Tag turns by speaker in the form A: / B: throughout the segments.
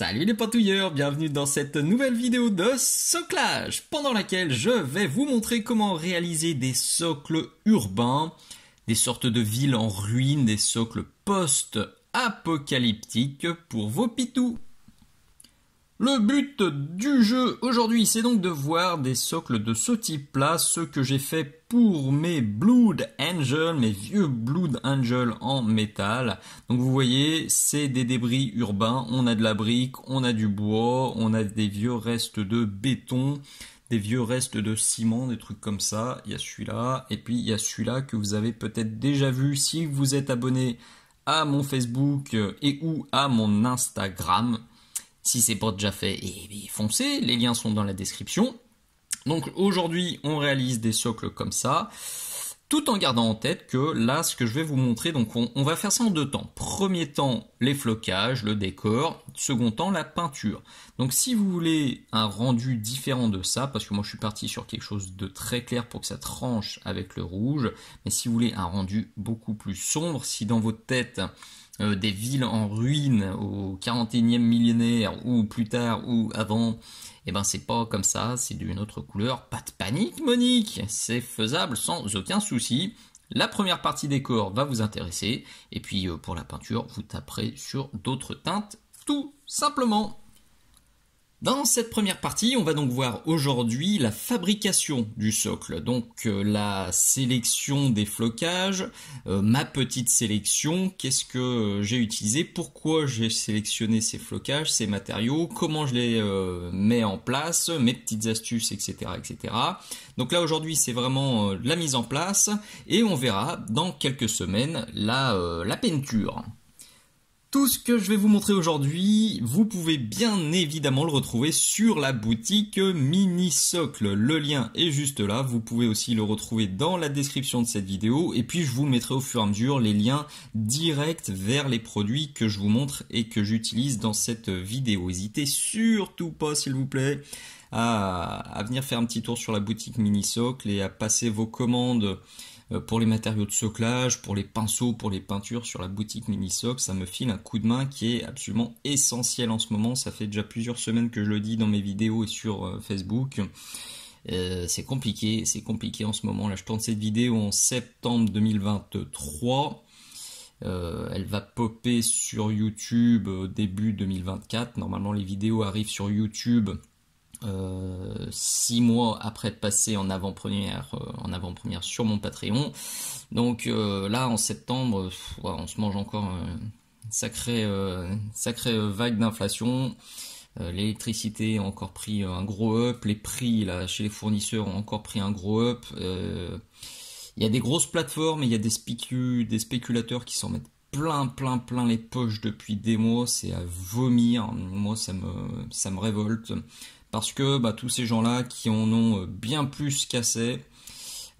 A: Salut les pantouilleurs, bienvenue dans cette nouvelle vidéo de soclage pendant laquelle je vais vous montrer comment réaliser des socles urbains, des sortes de villes en ruine, des socles post-apocalyptiques pour vos pitous. Le but du jeu aujourd'hui, c'est donc de voir des socles de ce type-là, ce que j'ai fait pour mes Blood Angel, mes vieux Blood Angel en métal. Donc vous voyez, c'est des débris urbains, on a de la brique, on a du bois, on a des vieux restes de béton, des vieux restes de ciment, des trucs comme ça. Il y a celui-là, et puis il y a celui-là que vous avez peut-être déjà vu si vous êtes abonné à mon Facebook et ou à mon Instagram. Si c'est pas déjà fait, et, eh foncez, les liens sont dans la description. Donc aujourd'hui, on réalise des socles comme ça, tout en gardant en tête que là, ce que je vais vous montrer, donc on, on va faire ça en deux temps. Premier temps, les flocages, le décor. Second temps, la peinture. Donc si vous voulez un rendu différent de ça, parce que moi je suis parti sur quelque chose de très clair pour que ça tranche avec le rouge, mais si vous voulez un rendu beaucoup plus sombre, si dans votre tête euh, des villes en ruine au 41e millénaire ou plus tard ou avant, et eh ben c'est pas comme ça, c'est d'une autre couleur. Pas de panique Monique, c'est faisable sans aucun souci. La première partie des corps va vous intéresser et puis euh, pour la peinture, vous taperez sur d'autres teintes tout simplement. Dans cette première partie, on va donc voir aujourd'hui la fabrication du socle, donc euh, la sélection des flocages, euh, ma petite sélection, qu'est-ce que euh, j'ai utilisé, pourquoi j'ai sélectionné ces flocages, ces matériaux, comment je les mets en place, mes petites astuces, etc. etc. Donc là aujourd'hui c'est vraiment la mise en place et on verra dans quelques semaines la peinture. Tout ce que je vais vous montrer aujourd'hui, vous pouvez bien évidemment le retrouver sur la boutique Mini Socle. Le lien est juste là, vous pouvez aussi le retrouver dans la description de cette vidéo et puis je vous mettrai au fur et à mesure les liens directs vers les produits que je vous montre et que j'utilise dans cette vidéo. N'hésitez surtout pas s'il vous plaît à, venir faire un petit tour sur la boutique Mini Socle et à passer vos commandes euh, pour les matériaux de soclage, pour les pinceaux, pour les peintures sur la boutique Minisoc, ça me file un coup de main qui est absolument essentiel en ce moment. Ça fait déjà plusieurs semaines que je le dis dans mes vidéos et sur euh, Facebook. Euh, c'est compliqué, c'est compliqué en ce moment. Là, je tourne cette vidéo en septembre 2023. elle va popper sur YouTube début 2024. Normalement, les vidéos arrivent sur YouTube euh, six mois après de passer en avant-première, euh, en avant-première sur mon Patreon. Donc euh, là, en septembre, on se mange encore une sacrée, vague d'inflation. L'électricité a encore pris un gros up, les prix là, chez les fournisseurs ont encore pris un gros up. Il y a des grosses plateformes et il y a des, des spéculateurs qui s'en mettent plein, plein, plein les poches depuis des mois. C'est à vomir. Moi, ça me, ça me révolte parce que bah, tous ces gens-là qui en ont euh, bien plus cassé,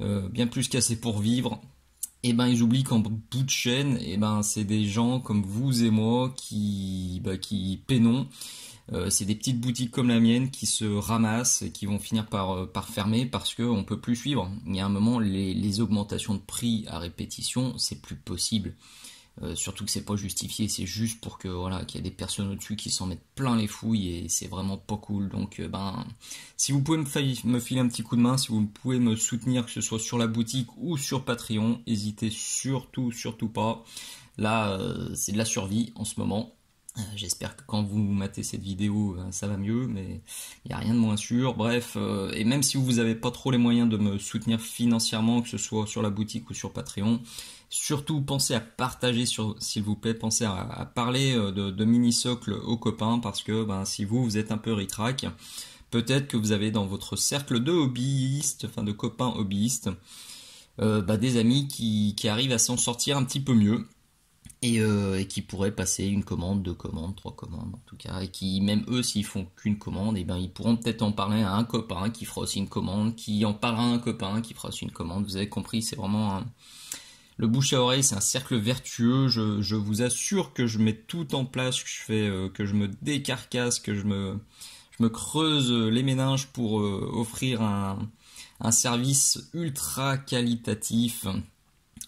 A: euh, bien plus cassé pour vivre, et eh ben ils oublient qu'en bout de chaîne, et eh ben, c'est des gens comme vous et moi qui, bah, peinons. Euh, c'est des petites boutiques comme la mienne qui se ramassent et qui vont finir par, fermer parce qu'on ne peut plus suivre. Il y a un moment, les, les augmentations de prix à répétition, c'est plus possible. Euh, surtout que c'est pas justifié, c'est juste pour que voilà qu'il y ait des personnes au-dessus qui s'en mettent plein les fouilles et c'est vraiment pas cool. Donc euh, ben si vous pouvez me, me, filer un petit coup de main, si vous pouvez me soutenir que ce soit sur la boutique ou sur Patreon, hésitez surtout surtout pas. Là euh, c'est de la survie en ce moment. J'espère que quand vous matez cette vidéo, ça va mieux, mais il n'y a rien de moins sûr. Bref, et même si vous n'avez pas trop les moyens de me soutenir financièrement, que ce soit sur la boutique ou sur Patreon, Surtout, pensez à partager, s'il vous plaît, pensez à, parler euh, de, mini-socle aux copains parce que ben, si vous, vous êtes un peu retrac, peut-être que vous avez dans votre cercle de hobbyistes, enfin de copains hobbyistes, euh, ben, des amis qui, arrivent à s'en sortir un petit peu mieux. Euh, et, qui pourraient passer une commande, deux commandes, trois commandes en tout cas, et qui même eux s'ils font qu'une commande, et eh ben ils pourront peut-être en parler à un copain qui fera aussi une commande, qui en parlera à un copain qui fera aussi une commande. Vous avez compris, c'est vraiment un, le bouche à oreille, c'est un cercle vertueux. Je, vous assure que je mets tout en place, que je fais, euh, que je me décarcasse, que je me, creuse les méninges pour euh, offrir un service ultra qualitatif.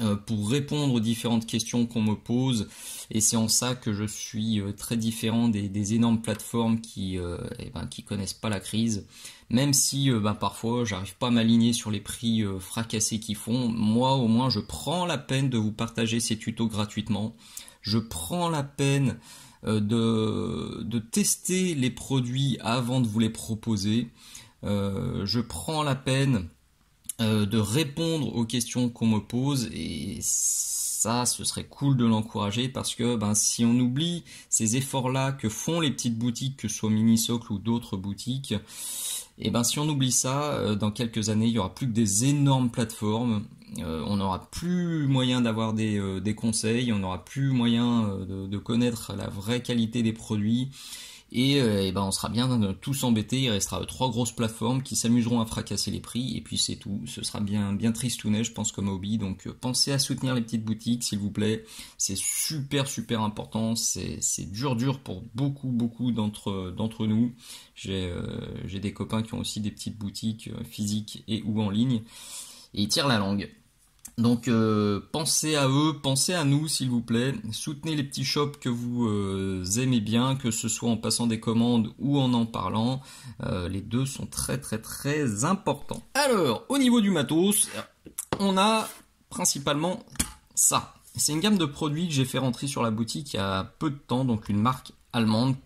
A: Euh, pour répondre aux différentes questions qu'on me pose et c'est en ça que je suis euh, très différent des, énormes plateformes euh, eh ben, qui connaissent pas la crise même si ben, parfois j'arrive pas à m'aligner sur les prix fracassés qu'ils font moi au moins je prends la peine de vous partager ces tutos gratuitement je prends la peine de, de tester les produits avant de vous les proposer je prends la peine euh, de répondre aux questions qu'on me pose et ça, ce serait cool de l'encourager parce que ben, si on oublie ces efforts-là que font les petites boutiques, que ce soit socle ou d'autres boutiques, et eh ben si on oublie ça, euh, dans quelques années, il y aura plus que des énormes plateformes. Euh, on n'aura plus moyen d'avoir des, conseils, on n'aura plus moyen de connaître la vraie qualité des produits et, euh, eh ben on sera bien euh, tous embêtés, il restera euh, trois grosses plateformes qui s'amuseront à fracasser les prix, et puis c'est tout, ce sera bien, bien neige je pense comme hobby, donc pensez à soutenir les petites boutiques s'il vous plaît, c'est super super important, c'est dur dur pour beaucoup beaucoup d'entre nous, j'ai des copains qui ont aussi des petites boutiques physiques et ou en ligne, et ils tirent la langue. Donc euh, pensez à eux, pensez à nous s'il vous plaît, soutenez les petits shops que vous euh, aimez bien, que ce soit en passant des commandes ou en en parlant, euh, les deux sont très très très importants. Alors au niveau du matos, on a principalement ça. C'est une gamme de produits que j'ai fait rentrer sur la boutique il y a peu de temps, donc une marque allemande,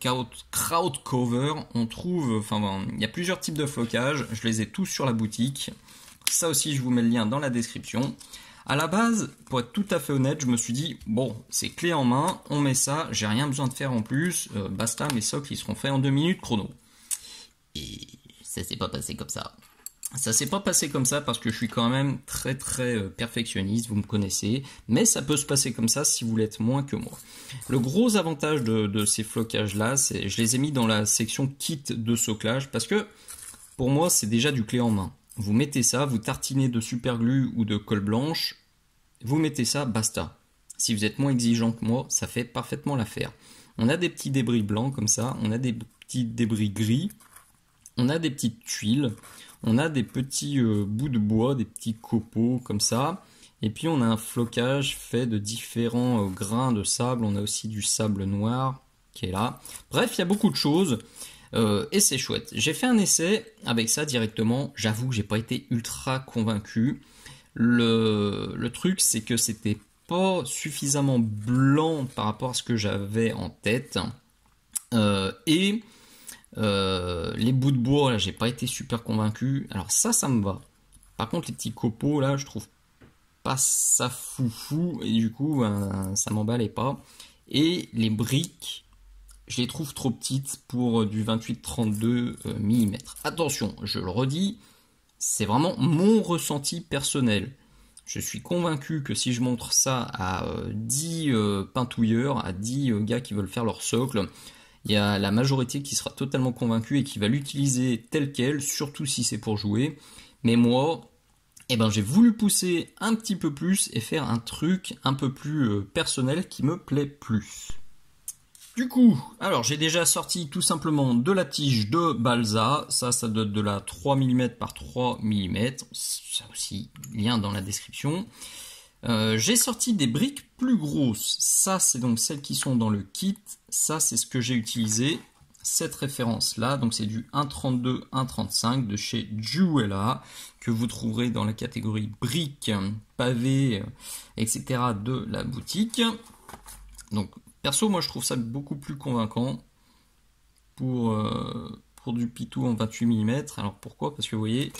A: Cover. On trouve, enfin, il y a plusieurs types de flocage. Je les ai tous sur la boutique. Ça aussi, je vous mets le lien dans la description. À la base, pour être tout à fait honnête, je me suis dit bon, c'est clé en main, on met ça, j'ai rien besoin de faire en plus, euh, basta, mes socles ils seront faits en deux minutes chrono. Et ça s'est pas passé comme ça. Ça s'est pas passé comme ça parce que je suis quand même très très euh, perfectionniste, vous me connaissez, mais ça peut se passer comme ça si vous l'êtes moins que moi. Le gros avantage de, de ces flocages là, c'est je les ai mis dans la section kit de soclage parce que pour moi c'est déjà du clé en main vous mettez ça, vous tartinez de superglue ou de colle blanche, vous mettez ça, basta. Si vous êtes moins exigeant que moi, ça fait parfaitement l'affaire. On a des petits débris blancs comme ça, on a des petits débris gris, on a des petites tuiles, on a des petits euh, bouts de bois, des petits copeaux comme ça, et puis on a un flocage fait de différents euh, grains de sable, on a aussi du sable noir qui est là. Bref, il y a beaucoup de choses. Euh, et c'est chouette. J'ai fait un essai avec ça directement. J'avoue, que j'ai pas été ultra convaincu. Le, le truc, c'est que c'était pas suffisamment blanc par rapport à ce que j'avais en tête. Euh, et euh, les bouts de bois, là, j'ai pas été super convaincu. Alors ça, ça me va. Par contre, les petits copeaux, là, je trouve pas ça foufou. Et du coup, ben, ça m'emballait pas. Et les briques, je les trouve trop petites pour euh, du 28-32 euh, mm. Attention, je le redis, c'est vraiment mon ressenti personnel. Je suis convaincu que si je montre ça à 10 euh, peintouilleurs, à 10 gars qui veulent faire leur socle, il y a la majorité qui sera totalement convaincue et qui va l'utiliser tel quel, surtout si c'est pour jouer. Mais moi, eh ben, j'ai voulu pousser un petit peu plus et faire un truc un peu plus personnel qui me plaît plus. Du coup, alors j'ai déjà sorti tout simplement de la tige de balsa, ça ça être de la 3 mm par 3 mm, ça aussi lien dans la description. Euh, j'ai sorti des briques plus grosses, ça c'est donc celles qui sont dans le kit, ça c'est ce que j'ai utilisé, cette référence là, donc c'est du 1.32-1.35 de chez Juela, que vous trouverez dans la catégorie briques, pavés, euh, etc. de la boutique. Donc Perso, moi je trouve ça beaucoup plus convaincant pour, euh, pour du Pitou en 28 mm. Alors pourquoi Parce que vous voyez,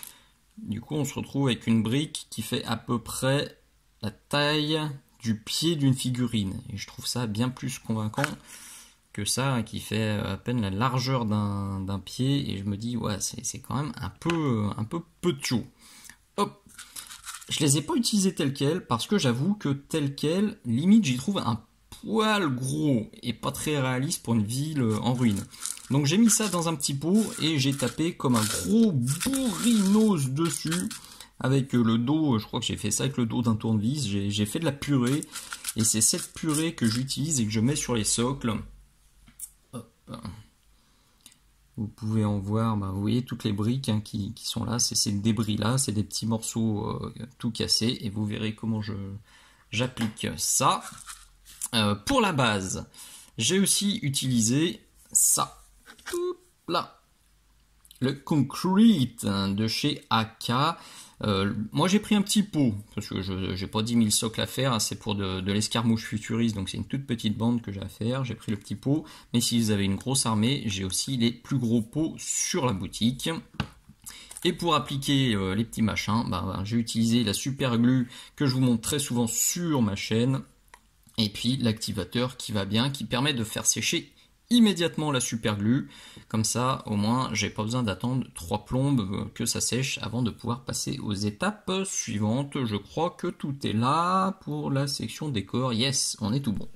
A: du coup on se retrouve avec une brique qui fait à peu près la taille du pied d'une figurine. Et je trouve ça bien plus convaincant que ça, hein, qui fait euh, à peine la largeur d'un pied. Et je me dis, ouais, c'est quand même un peu, un peu peu de chaud. Hop Je les ai pas utilisés tels quels, parce que j'avoue que tel quel, limite, j'y trouve un peu poil gros et pas très réaliste pour une ville euh, en ruine. Donc j'ai mis ça dans un petit pot et j'ai tapé comme un gros bourrinos dessus avec euh, le dos, je crois que j'ai fait ça avec le dos d'un tournevis, j'ai fait de la purée et c'est cette purée que j'utilise et que je mets sur les socles. Vous pouvez en voir, bah, vous voyez toutes les briques hein, qui, sont là, c'est ces débris-là, c'est des petits morceaux euh, tout cassés et vous verrez comment j'applique ça. Euh, pour la base, j'ai aussi utilisé ça. Là. Le concrete hein, de chez AK. Euh, moi j'ai pris un petit pot, parce que je n'ai pas 10 000 socles à faire, hein, c'est pour de, l'escarmouche futuriste, donc c'est une toute petite bande que j'ai à faire, j'ai pris le petit pot, mais si vous avez une grosse armée, j'ai aussi les plus gros pots sur la boutique. Et pour appliquer euh, les petits machins, bah, bah, j'ai utilisé la super glue que je vous montre très souvent sur ma chaîne, et puis l'activateur qui va bien, qui permet de faire sécher immédiatement la superglue. Comme ça, au moins, j'ai pas besoin d'attendre trois plombes euh, que ça sèche avant de pouvoir passer aux étapes suivantes. Je crois que tout est là pour la section décor. Yes, on est tout bon.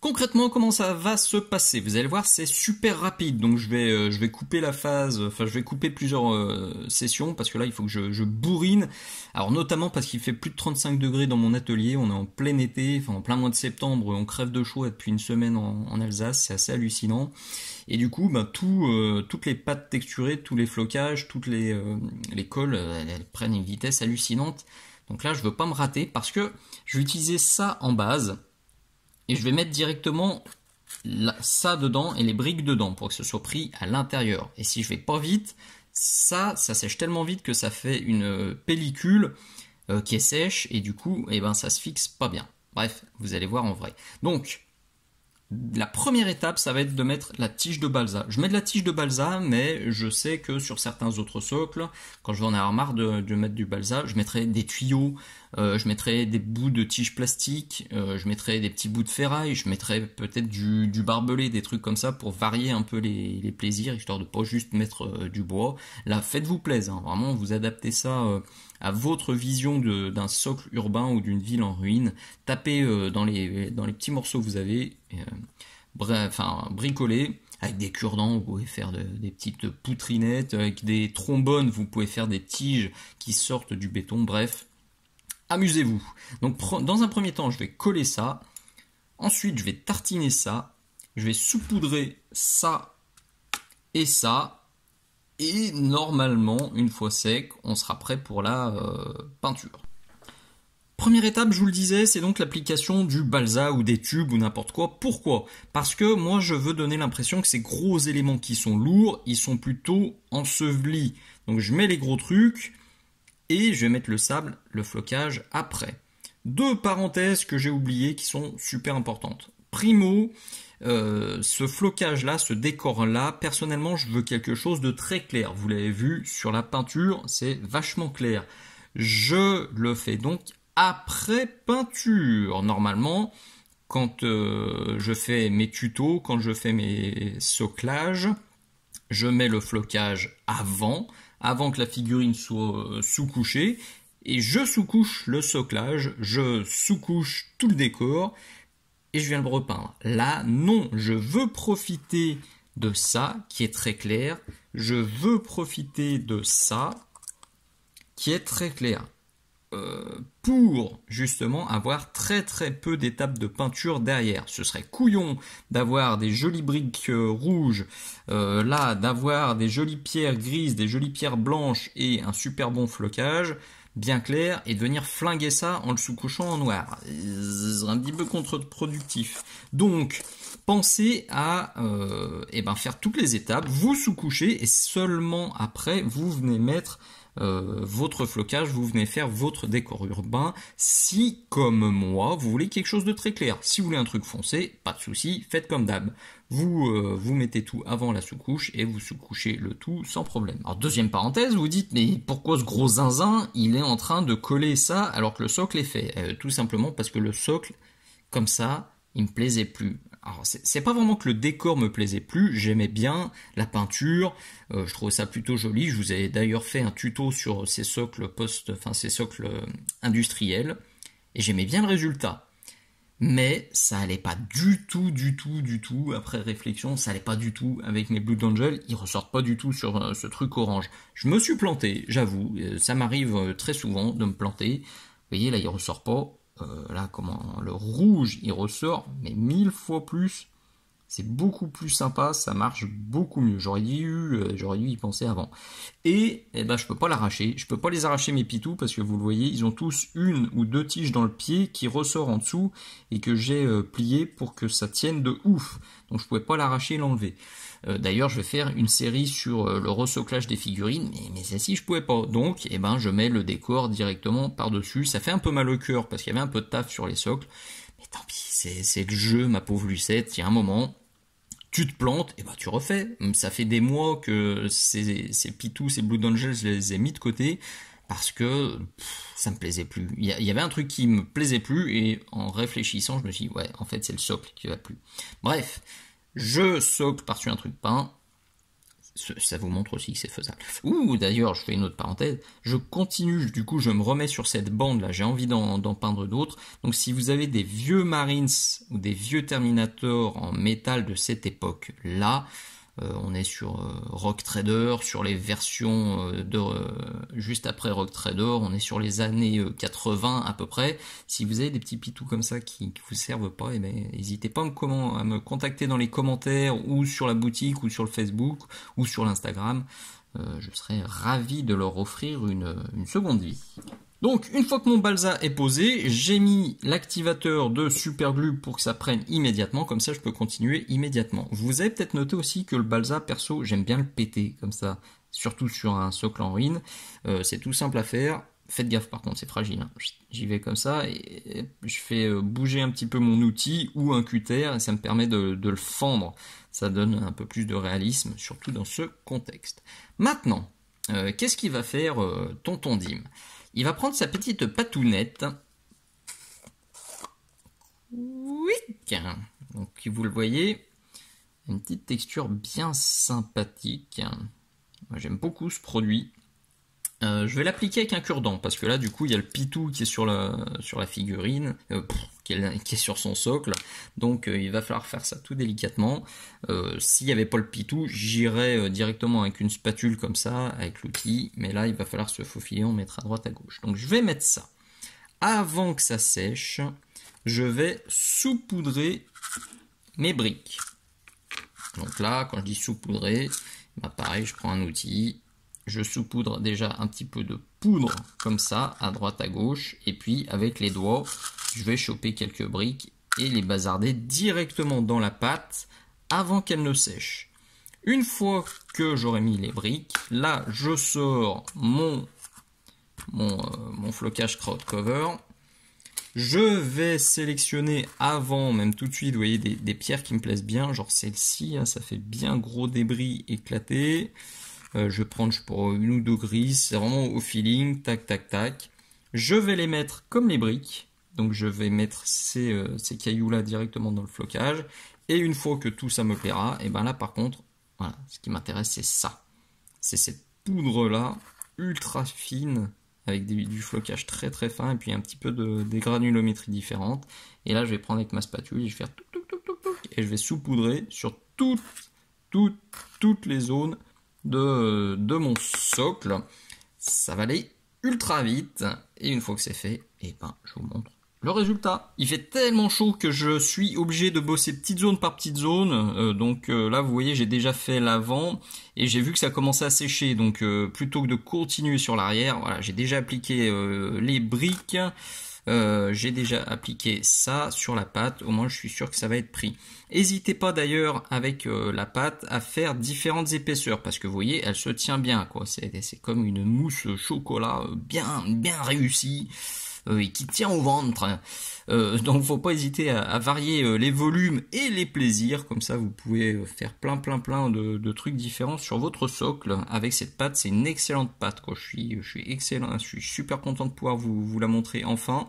A: Concrètement, comment ça va se passer Vous allez voir, c'est super rapide. Donc je vais, euh, je vais couper la phase, enfin je vais couper plusieurs euh, sessions parce que là il faut que je, bourrine. Alors notamment parce qu'il fait plus de 35 degrés dans mon atelier, on est en plein été, enfin en plein mois de septembre, on crève de chaud depuis une semaine en, Alsace, c'est assez hallucinant. Et du coup, ben, tout, euh, toutes les pâtes texturées, tous les flocages, toutes les, les cols, elles, elles prennent une vitesse hallucinante. Donc là, je veux pas me rater parce que je vais utiliser ça en base. Et je vais mettre directement ça dedans et les briques dedans pour que ce soit pris à l'intérieur. Et si je vais pas vite, ça, ça sèche tellement vite que ça fait une euh, pellicule euh, qui est sèche et du coup, eh ben, ça se fixe pas bien. Bref, vous allez voir en vrai. Donc, la première étape, ça va être de mettre la tige de balsa. Je mets de la tige de balsa, mais je sais que sur certains autres socles, quand je vais en avoir marre de, de mettre du balsa, je mettrai des tuyaux, euh, je mettrai des bouts de tiges plastiques, euh, je mettrai des petits bouts de ferraille, je mettrai peut-être du, barbelé, des trucs comme ça pour varier un peu les, plaisirs, histoire de pas juste mettre euh, du bois. Là, faites-vous plaisir, hein. vraiment, vous adaptez ça à votre vision d'un socle urbain ou d'une ville en ruine. Tapez dans, les, dans les petits morceaux que vous avez, enfin, bricoler avec des cure-dents, vous pouvez faire des petites poutrinettes, avec des trombones, vous pouvez faire des tiges qui sortent du béton, bref, amusez-vous. Donc dans un premier temps, je vais coller ça. Ensuite, je vais tartiner ça. Je vais saupoudrer ça et ça. Et normalement, une fois sec, on sera prêt pour la euh, peinture. Première étape, je vous le disais, c'est donc l'application du balsa ou des tubes ou n'importe quoi. Pourquoi Parce que moi, je veux donner l'impression que ces gros éléments qui sont lourds, ils sont plutôt ensevelis. Donc je mets les gros trucs, et je vais mettre le sable, le flocage après. Deux parenthèses que j'ai oubliées qui sont super importantes. Primo, euh, ce flocage-là, ce décor-là, personnellement, je veux quelque chose de très clair. Vous l'avez vu sur la peinture, c'est vachement clair. Je le fais donc après peinture. Normalement, quand euh, je fais mes tutos, quand je fais mes soclages, je mets le flocage avant avant que la figurine soit euh, sous-couchée. Et je sous-couche le soclage, je sous-couche tout le décor et je viens le repeindre. Là, non, je veux profiter de ça qui est très clair. Je veux profiter de ça qui est très clair. Euh, pour justement avoir très très peu d'étapes de peinture derrière. Ce serait couillon d'avoir des jolies briques euh, rouges, euh, là d'avoir des jolies pierres grises, des jolies pierres blanches et un super bon flocage bien clair et de venir flinguer ça en le sous-couchant en noir. C'est un petit peu contre-productif. Donc, pensez à et eh ben, faire toutes les étapes, vous sous-couchez et seulement après vous venez mettre euh, votre flocage, vous venez faire votre décor urbain. Si, comme moi, vous voulez quelque chose de très clair, si vous voulez un truc foncé, pas de souci, faites comme d'hab. Vous, euh, vous mettez tout avant la sous-couche et vous sous-couchez le tout sans problème. Alors deuxième parenthèse, vous dites mais pourquoi ce gros zinzin, il est en train de coller ça alors que le socle est fait euh, Tout simplement parce que le socle, comme ça, il me plaisait plus alors c'est pas vraiment que le décor me plaisait plus, j'aimais bien la peinture, euh, je trouvais ça plutôt joli. Je vous ai d'ailleurs fait un tuto sur ces socles post, enfin ces socles euh, industriels, et j'aimais bien le résultat. Mais ça allait pas du tout, du tout, du tout. Après réflexion, ça allait pas du tout avec mes Blue d'Angel, Ils ressortent pas du tout sur euh, ce truc orange. Je me suis planté, j'avoue. Ça m'arrive très souvent de me planter. Vous voyez là, il ressort pas. Euh, là, comment, le rouge, il ressort, mais mille fois plus c'est beaucoup plus sympa, ça marche beaucoup mieux. J'aurais dû, euh, j'aurais dû y penser avant. Et eh ben, je peux pas l'arracher, je peux pas les arracher mes pitous parce que vous le voyez, ils ont tous une ou deux tiges dans le pied qui ressort en dessous et que j'ai euh, plié pour que ça tienne de ouf. Donc je ne pouvais pas l'arracher et l'enlever. Euh, d'ailleurs, je vais faire une série sur le ressoclage des figurines, mais, mais celle-ci je pouvais pas. Donc, eh ben, je mets le décor directement par-dessus. Ça fait un peu mal au cœur parce qu'il y avait un peu de taf sur les socles. Mais tant pis, c'est le jeu, ma pauvre Lucette. Il y a un moment, tu te plantes, et bah tu refais. Ça fait des mois que c'est Pitou, ces Blue Angels, je les ai mis de côté parce que ça me plaisait plus. Il y, avait un truc qui me plaisait plus et en réfléchissant, je me suis dit, ouais, en fait, c'est le socle qui va plus. Bref, je socle par-dessus un truc peint ça vous montre aussi que c'est faisable. Ouh, d'ailleurs, je fais une autre parenthèse, je continue, du coup, je me remets sur cette bande-là, j'ai envie d'en peindre d'autres. Donc, si vous avez des vieux Marines ou des vieux Terminators en métal de cette époque-là, euh, on est sur euh, Rock Trader, sur les versions euh, de juste après Rock Trader, on est sur les années 80 à peu près. Si vous avez des petits pitous comme ça qui, ne vous servent pas, eh ben, n'hésitez pas à me contacter dans les commentaires ou sur la boutique ou sur le Facebook ou sur l'Instagram. Euh, je serais ravi de leur offrir une, seconde vie. Donc une fois que mon balsa est posé, j'ai mis l'activateur de superglue pour que ça prenne immédiatement, comme ça je peux continuer immédiatement. Vous avez peut-être noté aussi que le balsa perso, j'aime bien le péter comme ça, surtout sur un socle en ruine, euh, c'est tout simple à faire. Faites gaffe par contre, c'est fragile. Hein. J'y vais comme ça et je fais euh, bouger un petit peu mon outil ou un cutter et ça me permet de le fendre ça donne un peu plus de réalisme, surtout dans ce contexte. Maintenant, euh, qu'est-ce qu'il va faire euh, Tonton Dim Il va prendre sa petite patounette. Oui Donc vous le voyez, une petite texture bien sympathique. j'aime beaucoup ce produit. Euh, je vais l'appliquer avec un cure-dent parce que là du coup il y a le pitou qui est sur la figurine euh, qui, est sur son socle donc euh, il va falloir faire ça tout délicatement s'il n'y avait pas le pitou j'irais directement avec une spatule comme ça avec l'outil mais là il va falloir se faufiler on mettra à droite à gauche donc je vais mettre ça avant que ça sèche je vais saupoudrer mes briques donc là quand je dis saupoudrer bah, pareil je prends un outil je saupoudre déjà un petit peu de poudre comme ça, à droite, à gauche. Et puis avec les doigts, je vais choper quelques briques et les bazarder directement dans la pâte avant qu'elle ne sèche. Une fois que j'aurai mis les briques, là je sors mon, euh, mon, flocage crowd cover. Je vais sélectionner avant, même tout de suite, vous voyez, des, pierres qui me plaisent bien, genre celle-ci, hein, ça fait bien gros débris éclaté. Euh, je vais prendre pour une ou deux grises, c'est vraiment au feeling, tac tac tac. Je vais les mettre comme les briques, donc je vais mettre ces, euh, cailloux là directement dans le flocage. Et une fois que tout ça me plaira, et eh bien là par contre, voilà, ce qui m'intéresse c'est ça. C'est cette poudre là, ultra fine, avec du flocage très très fin et puis un petit peu de, des granulométries différentes. Et là je vais prendre avec ma spatule et je vais faire et je vais saupoudrer sur toutes, toutes, toutes les zones de, de mon socle. Ça va aller ultra vite. Et une fois que c'est fait, et eh ben, je vous montre le résultat. Il fait tellement chaud que je suis obligé de bosser petite zone par petite zone. Euh, donc euh, là, vous voyez, j'ai déjà fait l'avant et j'ai vu que ça commençait à sécher. Donc euh, plutôt que de continuer sur l'arrière, voilà, j'ai déjà appliqué les briques. Euh, j'ai déjà appliqué ça sur la pâte, au moins je suis sûr que ça va être pris. N'hésitez pas d'ailleurs avec euh, la pâte à faire différentes épaisseurs, parce que vous voyez, elle se tient bien, C'est comme une mousse chocolat euh, bien, bien réussie et qui tient au ventre. il donc faut pas hésiter à, varier les volumes et les plaisirs, comme ça vous pouvez faire plein plein plein de, trucs différents sur votre socle avec cette pâte, c'est une excellente pâte Je suis, je suis excellent, je suis super content de pouvoir vous, vous la montrer enfin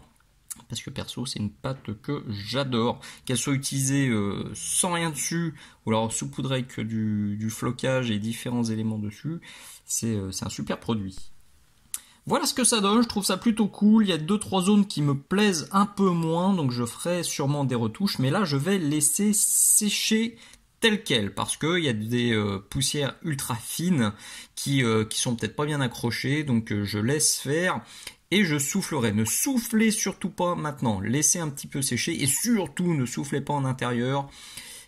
A: parce que perso c'est une pâte que j'adore. Qu'elle soit utilisée euh, sans rien dessus ou alors saupoudrée avec du, du, flocage et différents éléments dessus, euh, c'est un super produit. Voilà ce que ça donne, je trouve ça plutôt cool, il y a deux trois zones qui me plaisent un peu moins, donc je ferai sûrement des retouches, mais là je vais laisser sécher tel quel parce qu'il y a des euh, poussières ultra fines qui, ne sont peut-être pas bien accrochées donc je laisse faire et je soufflerai. Ne soufflez surtout pas maintenant. Laissez un petit peu sécher et surtout ne soufflez pas en intérieur.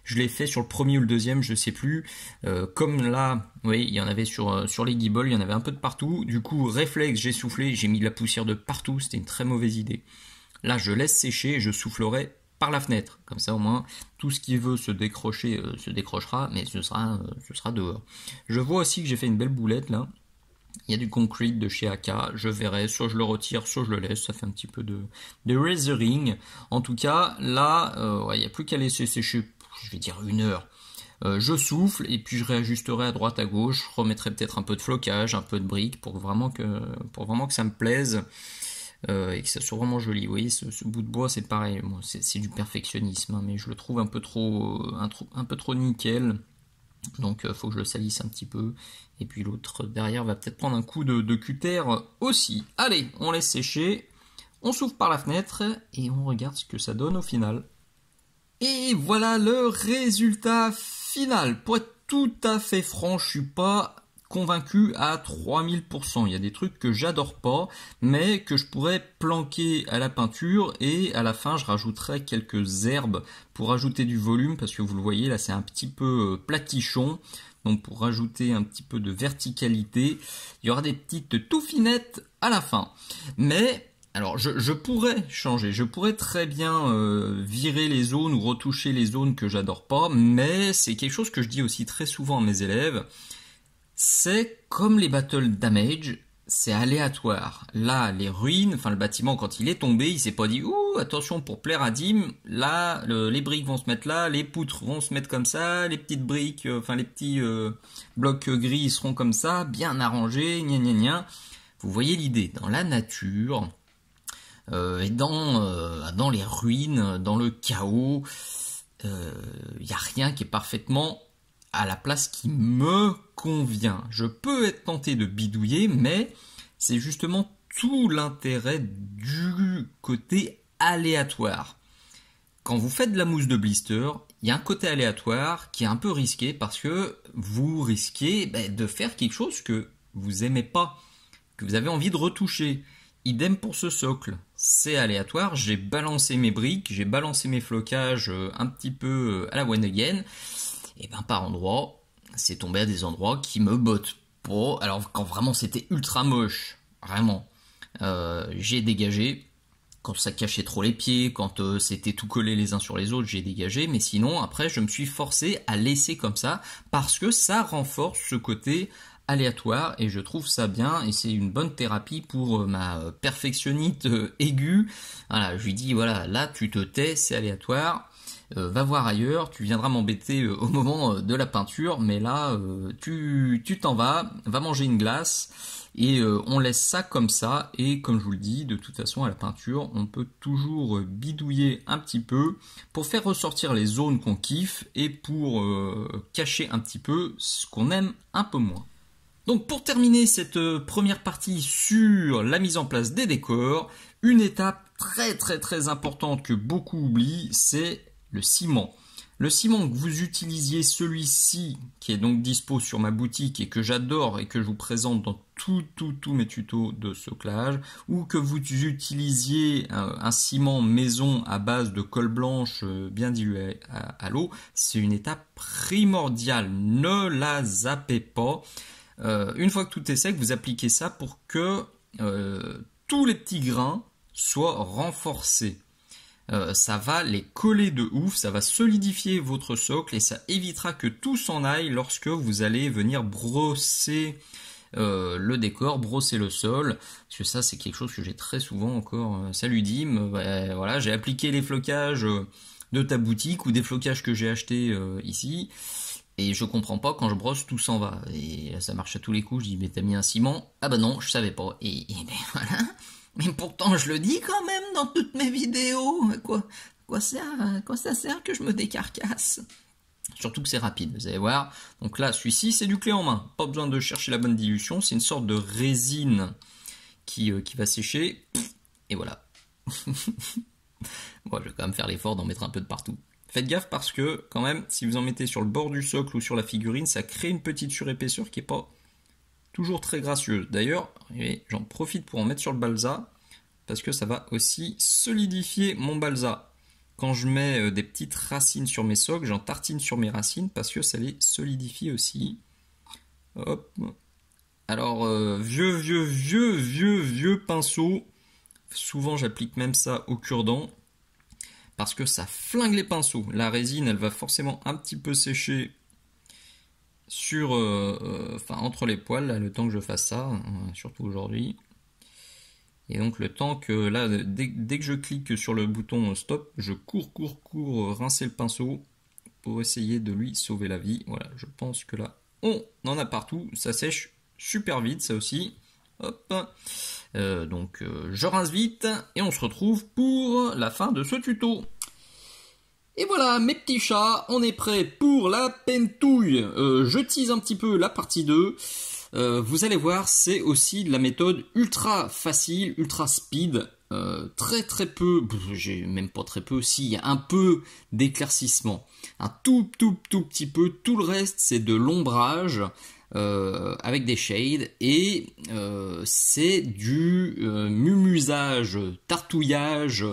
A: Je l'ai fait sur le premier ou le deuxième, je ne sais plus. Euh, comme là, oui, il y en avait sur, euh, sur les guibolles, il y en avait un peu de partout. Du coup, réflexe, j'ai soufflé, j'ai mis de la poussière de partout. C'était une très mauvaise idée. Là, je laisse sécher et je soufflerai par la fenêtre. Comme ça, au moins, tout ce qui veut se décrocher euh, se décrochera, mais ce sera, ce sera dehors. Je vois aussi que j'ai fait une belle boulette là. Il y a du concrete de chez AK, je verrai, soit je le retire, soit je le laisse, ça fait un petit peu de, de razoring. En tout cas, là, euh, il n'y a plus qu'à laisser sécher, je vais dire une heure. Euh, je souffle et puis je réajusterai à droite à gauche, je remettrai peut-être un peu de flocage, un peu de briques pour vraiment que, pour vraiment que ça me plaise. Euh, et que ça soit vraiment joli. Vous voyez, ce, bout de bois, c'est pareil. c'est du perfectionnisme, hein, mais je le trouve un peu trop, un peu trop nickel. Donc il euh, faut que je le salisse un petit peu. Et puis l'autre derrière va peut-être prendre un coup de, cutter aussi. Allez, on laisse sécher. On s'ouvre par la fenêtre et on regarde ce que ça donne au final. Et voilà le résultat final. Pour être tout à fait franc, je suis pas convaincu à 3000%. Il y a des trucs que j'adore pas, mais que je pourrais planquer à la peinture et à la fin je rajouterai quelques herbes pour ajouter du volume parce que vous le voyez là c'est un petit peu euh, platichon. Donc pour rajouter un petit peu de verticalité, il y aura des petites touffinettes à la fin. Mais alors je, pourrais changer, je pourrais très bien euh, virer les zones ou retoucher les zones que j'adore pas, mais c'est quelque chose que je dis aussi très souvent à mes élèves. C'est comme les battle damage, c'est aléatoire. Là, les ruines, enfin le bâtiment quand il est tombé, il s'est pas dit ouh attention pour plaire à Dim. Là, les briques vont se mettre là, les poutres vont se mettre comme ça, les petites briques, euh, enfin les petits euh, blocs gris seront comme ça, bien arrangés, gna gna gna. Vous voyez l'idée. Dans la nature euh, et dans dans les ruines, dans le chaos, il n'y a rien qui est parfaitement à la place qui me convient. Je peux être tenté de bidouiller, mais c'est justement tout l'intérêt du côté aléatoire. Quand vous faites de la mousse de blister, il y a un côté aléatoire qui est un peu risqué parce que vous risquez ben, de faire quelque chose que vous aimez pas, que vous avez envie de retoucher. Idem pour ce socle, c'est aléatoire. J'ai balancé mes briques, j'ai balancé mes flocages euh, un petit peu euh, à la one again et eh ben par endroits, c'est tombé à des endroits qui me bottent Bon, Alors quand vraiment c'était ultra moche, vraiment, euh, j'ai dégagé. Quand ça cachait trop les pieds, quand euh, c'était tout collé les uns sur les autres, j'ai dégagé. Mais sinon, après, je me suis forcé à laisser comme ça parce que ça renforce ce côté aléatoire et je trouve ça bien et c'est une bonne thérapie pour euh, ma perfectionnite aiguë. Voilà, je lui dis voilà, là tu te tais, c'est aléatoire, euh, va voir ailleurs, tu viendras m'embêter euh, au moment euh, de la peinture, mais là, tu t'en vas, va manger une glace, et on laisse ça comme ça, et comme je vous le dis, de toute façon, à la peinture, on peut toujours bidouiller un petit peu pour faire ressortir les zones qu'on kiffe, et pour cacher un petit peu ce qu'on aime un peu moins. Donc pour terminer cette première partie sur la mise en place des décors, une étape très très très importante que beaucoup oublient, c'est le ciment. Le ciment que vous utilisiez, celui-ci, qui est donc dispo sur ma boutique et que j'adore et que je vous présente dans tous tout, tout mes tutos de soclage, ou que vous utilisiez euh, un, ciment maison à base de colle blanche euh, bien diluée à, l'eau, c'est une étape primordiale. Ne la zappez pas. Euh, une fois que tout est sec, vous appliquez ça pour que tous les petits grains soient renforcés. Euh, ça va les coller de ouf, ça va solidifier votre socle et ça évitera que tout s'en aille lorsque vous allez venir brosser euh, le décor, brosser le sol, parce que ça c'est quelque chose que j'ai très souvent encore. Euh, ça lui dit, bah, voilà, j'ai appliqué les flocages de ta boutique ou des flocages que j'ai achetés ici. Et je comprends pas, quand je brosse, tout s'en va. Et ça marche à tous les coups. Je dis, mais t'as mis un ciment Ah bah non, je savais pas. Et, ben, voilà. Mais pourtant, je le dis quand même dans toutes mes vidéos. Quoi, quoi, ça, ça sert que je me décarcasse Surtout que c'est rapide, vous allez voir. Donc là, celui-ci, c'est du clé en main. Pas besoin de chercher la bonne dilution. C'est une sorte de résine qui, euh, qui va sécher. Et voilà. bon, je vais quand même faire l'effort d'en mettre un peu de partout. Faites gaffe parce que, quand même, si vous en mettez sur le bord du socle ou sur la figurine, ça crée une petite surépaisseur qui n'est pas Toujours très gracieuse. D'ailleurs, j'en profite pour en mettre sur le balsa, parce que ça va aussi solidifier mon balsa. Quand je mets euh, des petites racines sur mes socles, j'en tartine sur mes racines, parce que ça les solidifie aussi. Hop. Alors, euh, vieux, vieux, vieux, vieux, vieux pinceau. Souvent, j'applique même ça au cure-dent parce que ça flingue les pinceaux. La résine, elle va forcément un petit peu sécher sur, euh, euh, enfin, entre les poils, le temps que je fasse ça, hein, surtout aujourd'hui. Et donc le temps que là, dès, que je clique sur le bouton euh, stop, je cours, cours, cours, rincer le pinceau pour essayer de lui sauver la vie. Voilà, je pense que là, on en a partout. Ça sèche super vite, ça aussi. Hop. donc je rince vite et on se retrouve pour la fin de ce tuto. Et voilà, mes petits chats, on est prêt pour la pentouille. Euh, je tease un petit peu la partie 2. Euh, vous allez voir, c'est aussi de la méthode ultra facile, ultra speed. Euh, très très peu, j'ai même pas très peu, aussi, il y a un peu d'éclaircissement. Un tout tout tout petit peu, tout le reste c'est de l'ombrage avec des shades et c'est du mumusage, tartouillage,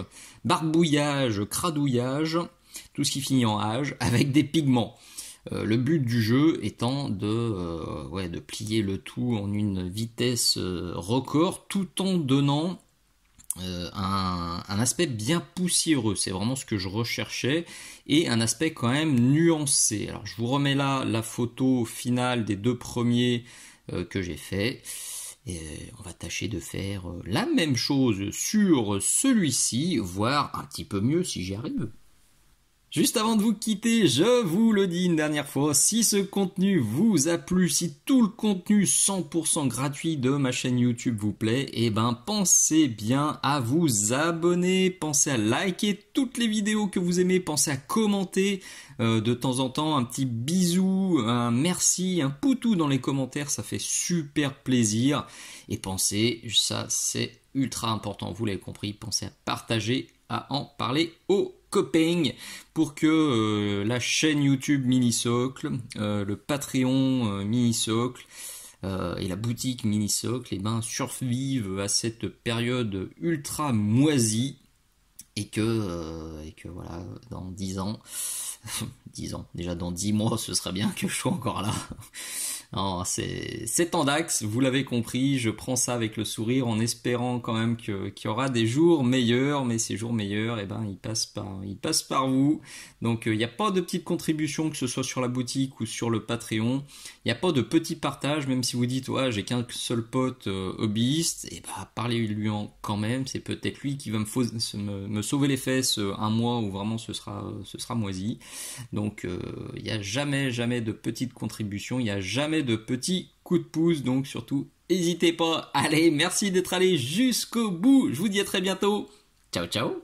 A: barbouillage, cradouillage tout ce qui finit en âge avec des pigments. Euh, le but du jeu étant de, euh, ouais, de plier le tout en une vitesse euh, record tout en donnant un, aspect bien poussiéreux, c'est vraiment ce que je recherchais, et un aspect quand même nuancé. Alors je vous remets là la photo finale des deux premiers que j'ai fait, et on va tâcher de faire la même chose sur celui-ci, voire un petit peu mieux si j'y arrive. Juste avant de vous quitter, je vous le dis une dernière fois, si ce contenu vous a plu, si tout le contenu 100% gratuit de ma chaîne YouTube vous plaît, eh ben pensez bien à vous abonner, pensez à liker toutes les vidéos que vous aimez, pensez à commenter euh, de temps en temps, un petit bisou, un merci, un poutou dans les commentaires, ça fait super plaisir. Et pensez, ça c'est ultra important, vous l'avez compris, pensez à partager, à en parler aux Coping pour que euh, la chaîne YouTube Minisocle, socle, euh, le Patreon Mini euh, Minisocle et la boutique Minisocle et eh ben, survivent à cette période ultra moisie et que, et que voilà, dans dix ans, Dix ans, déjà dans 10 mois, ce serait bien que je sois encore là. C'est en Dax, vous l'avez compris, je prends ça avec le sourire en espérant quand même qu'il y aura des jours meilleurs, mais ces jours meilleurs, et eh ben, ils, passent par, ils passent par vous. Donc il euh, n'y a pas de petite contribution, que ce soit sur la boutique ou sur le Patreon. Il n'y a pas de petit partage, même si vous dites, ouais, j'ai qu'un seul pote euh, hobbyiste, et eh ben, parlez-lui en quand même, c'est peut-être lui qui va me, sauver les fesses euh, un mois où vraiment ce sera, ce sera moisi. Donc il n'y a jamais, jamais de petites contribution, il n'y a jamais de petits coups de pouce, donc surtout n'hésitez pas. Allez, merci d'être allé jusqu'au bout. Je vous dis à très bientôt. Ciao, ciao.